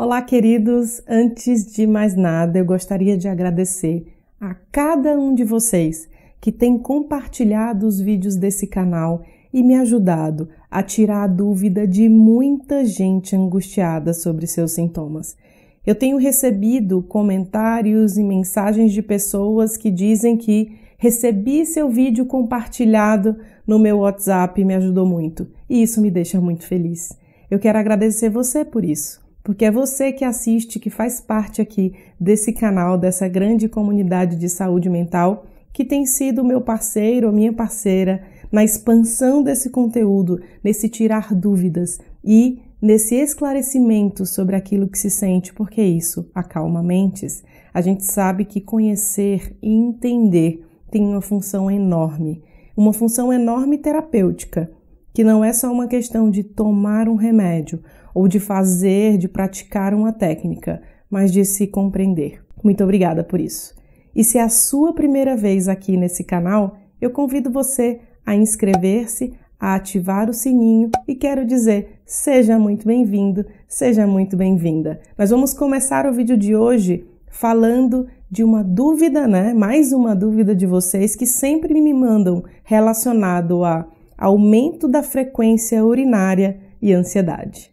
Olá, queridos! Antes de mais nada, eu gostaria de agradecer a cada um de vocês que tem compartilhado os vídeos desse canal e me ajudado a tirar a dúvida de muita gente angustiada sobre seus sintomas. Eu tenho recebido comentários e mensagens de pessoas que dizem que recebi seu vídeo compartilhado no meu WhatsApp e me ajudou muito. E isso me deixa muito feliz. Eu quero agradecer você por isso porque é você que assiste, que faz parte aqui desse canal, dessa grande comunidade de saúde mental, que tem sido meu parceiro ou minha parceira na expansão desse conteúdo, nesse tirar dúvidas e nesse esclarecimento sobre aquilo que se sente, porque é isso acalma mentes. A gente sabe que conhecer e entender tem uma função enorme, uma função enorme terapêutica que não é só uma questão de tomar um remédio ou de fazer, de praticar uma técnica, mas de se compreender. Muito obrigada por isso. E se é a sua primeira vez aqui nesse canal, eu convido você a inscrever-se, a ativar o sininho e quero dizer, seja muito bem-vindo, seja muito bem-vinda. Nós vamos começar o vídeo de hoje falando de uma dúvida, né? Mais uma dúvida de vocês que sempre me mandam relacionado a aumento da frequência urinária e ansiedade.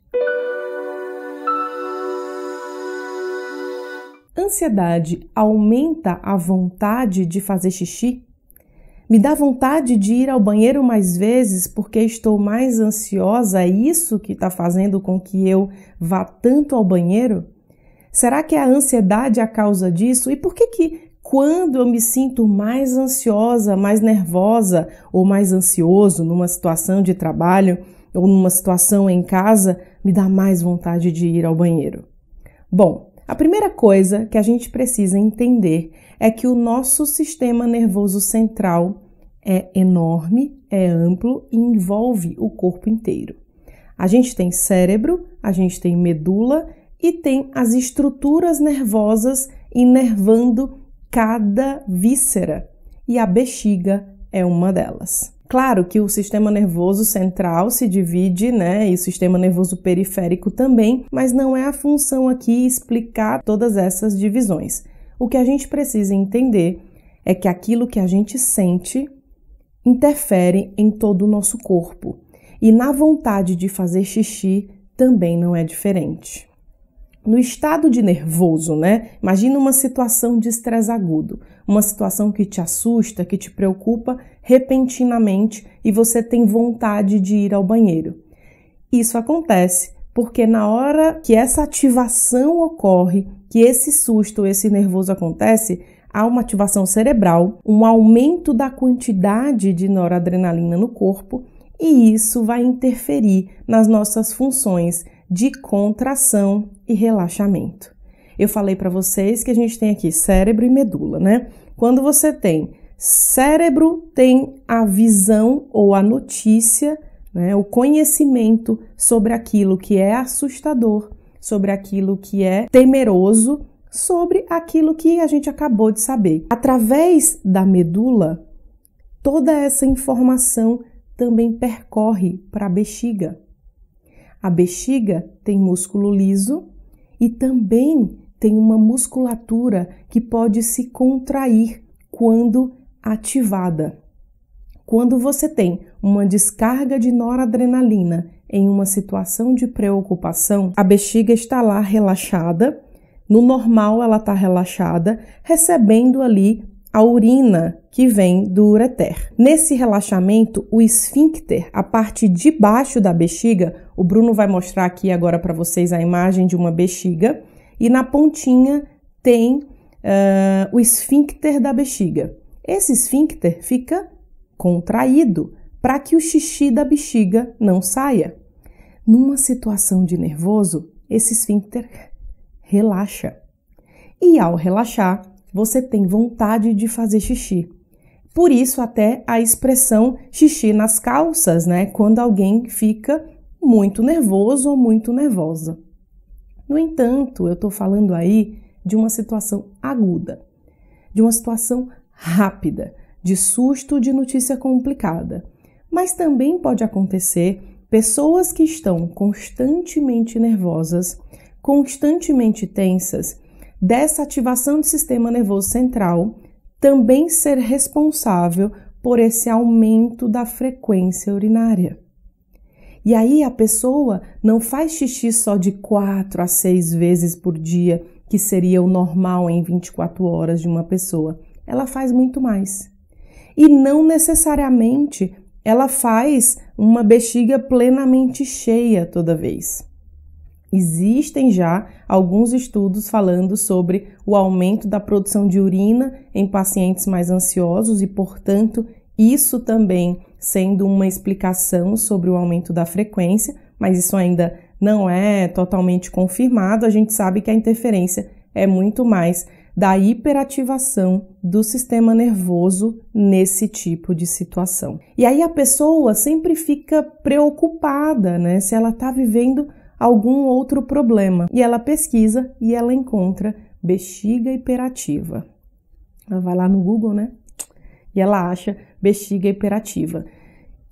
Ansiedade aumenta a vontade de fazer xixi? Me dá vontade de ir ao banheiro mais vezes porque estou mais ansiosa? É isso que está fazendo com que eu vá tanto ao banheiro? Será que é a ansiedade a causa disso? E por que, que quando eu me sinto mais ansiosa, mais nervosa ou mais ansioso numa situação de trabalho ou numa situação em casa, me dá mais vontade de ir ao banheiro. Bom, a primeira coisa que a gente precisa entender é que o nosso sistema nervoso central é enorme, é amplo e envolve o corpo inteiro. A gente tem cérebro, a gente tem medula e tem as estruturas nervosas inervando cada víscera e a bexiga é uma delas. Claro que o sistema nervoso central se divide, né, e o sistema nervoso periférico também, mas não é a função aqui explicar todas essas divisões. O que a gente precisa entender é que aquilo que a gente sente interfere em todo o nosso corpo. E na vontade de fazer xixi também não é diferente no estado de nervoso, né? Imagina uma situação de estresse agudo, uma situação que te assusta, que te preocupa repentinamente e você tem vontade de ir ao banheiro. Isso acontece porque na hora que essa ativação ocorre, que esse susto, esse nervoso acontece, há uma ativação cerebral, um aumento da quantidade de noradrenalina no corpo e isso vai interferir nas nossas funções de contração e relaxamento. Eu falei para vocês que a gente tem aqui cérebro e medula, né? Quando você tem cérebro, tem a visão ou a notícia, né? o conhecimento sobre aquilo que é assustador, sobre aquilo que é temeroso, sobre aquilo que a gente acabou de saber. Através da medula, toda essa informação também percorre para a bexiga. A bexiga tem músculo liso e também tem uma musculatura que pode se contrair quando ativada. Quando você tem uma descarga de noradrenalina em uma situação de preocupação, a bexiga está lá relaxada, no normal ela está relaxada, recebendo ali a urina que vem do ureter. Nesse relaxamento, o esfíncter, a parte de baixo da bexiga, o Bruno vai mostrar aqui agora para vocês a imagem de uma bexiga, e na pontinha tem uh, o esfíncter da bexiga. Esse esfíncter fica contraído para que o xixi da bexiga não saia. Numa situação de nervoso, esse esfíncter relaxa. E ao relaxar, você tem vontade de fazer xixi. Por isso até a expressão xixi nas calças, né? Quando alguém fica muito nervoso ou muito nervosa. No entanto, eu estou falando aí de uma situação aguda, de uma situação rápida, de susto de notícia complicada. Mas também pode acontecer pessoas que estão constantemente nervosas, constantemente tensas dessa ativação do sistema nervoso central também ser responsável por esse aumento da frequência urinária. E aí a pessoa não faz xixi só de 4 a 6 vezes por dia, que seria o normal em 24 horas de uma pessoa. Ela faz muito mais. E não necessariamente ela faz uma bexiga plenamente cheia toda vez. Existem já alguns estudos falando sobre o aumento da produção de urina em pacientes mais ansiosos e, portanto, isso também sendo uma explicação sobre o aumento da frequência, mas isso ainda não é totalmente confirmado. A gente sabe que a interferência é muito mais da hiperativação do sistema nervoso nesse tipo de situação. E aí a pessoa sempre fica preocupada, né, se ela está vivendo algum outro problema. E ela pesquisa e ela encontra bexiga hiperativa. Ela vai lá no Google, né? E ela acha bexiga hiperativa.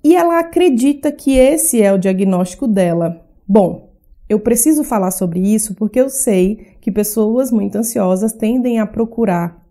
E ela acredita que esse é o diagnóstico dela. Bom, eu preciso falar sobre isso porque eu sei que pessoas muito ansiosas tendem a procurar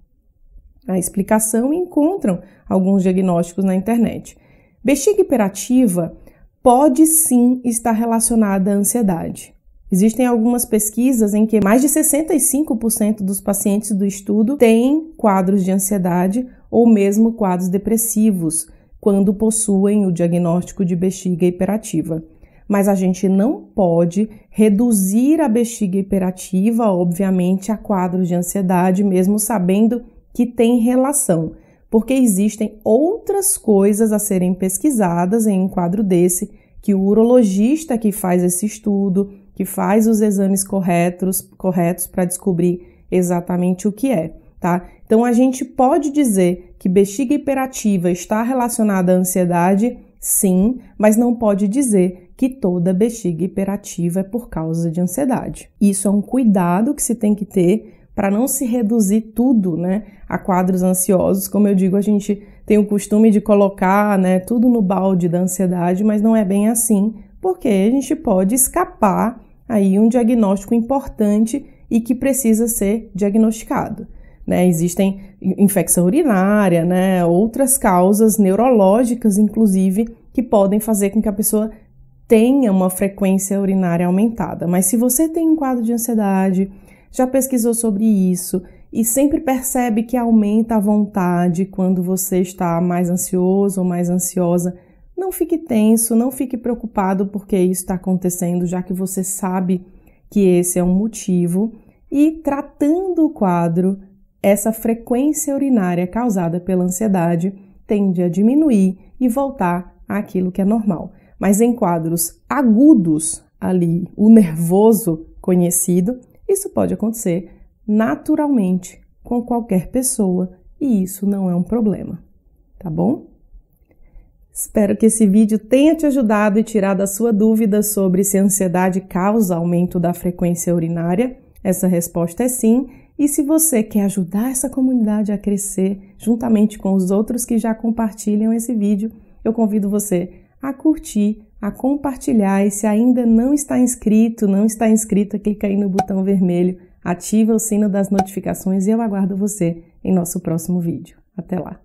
a explicação e encontram alguns diagnósticos na internet. Bexiga hiperativa pode sim estar relacionada à ansiedade. Existem algumas pesquisas em que mais de 65% dos pacientes do estudo têm quadros de ansiedade ou mesmo quadros depressivos quando possuem o diagnóstico de bexiga hiperativa. Mas a gente não pode reduzir a bexiga hiperativa, obviamente, a quadros de ansiedade, mesmo sabendo que tem relação porque existem outras coisas a serem pesquisadas em um quadro desse, que o urologista que faz esse estudo, que faz os exames corretos, corretos para descobrir exatamente o que é, tá? Então a gente pode dizer que bexiga hiperativa está relacionada à ansiedade, sim, mas não pode dizer que toda bexiga hiperativa é por causa de ansiedade. Isso é um cuidado que se tem que ter para não se reduzir tudo né, a quadros ansiosos. Como eu digo, a gente tem o costume de colocar né, tudo no balde da ansiedade, mas não é bem assim, porque a gente pode escapar aí um diagnóstico importante e que precisa ser diagnosticado. Né? Existem infecção urinária, né? outras causas neurológicas, inclusive, que podem fazer com que a pessoa tenha uma frequência urinária aumentada. Mas se você tem um quadro de ansiedade, já pesquisou sobre isso e sempre percebe que aumenta a vontade quando você está mais ansioso ou mais ansiosa. Não fique tenso, não fique preocupado porque isso está acontecendo, já que você sabe que esse é um motivo. E tratando o quadro, essa frequência urinária causada pela ansiedade tende a diminuir e voltar àquilo que é normal. Mas em quadros agudos, ali, o nervoso conhecido, isso pode acontecer naturalmente com qualquer pessoa e isso não é um problema, tá bom? Espero que esse vídeo tenha te ajudado e tirado a sua dúvida sobre se a ansiedade causa aumento da frequência urinária. Essa resposta é sim. E se você quer ajudar essa comunidade a crescer, juntamente com os outros que já compartilham esse vídeo, eu convido você a curtir a compartilhar e se ainda não está inscrito, não está inscrita, clica aí no botão vermelho, ativa o sino das notificações e eu aguardo você em nosso próximo vídeo. Até lá!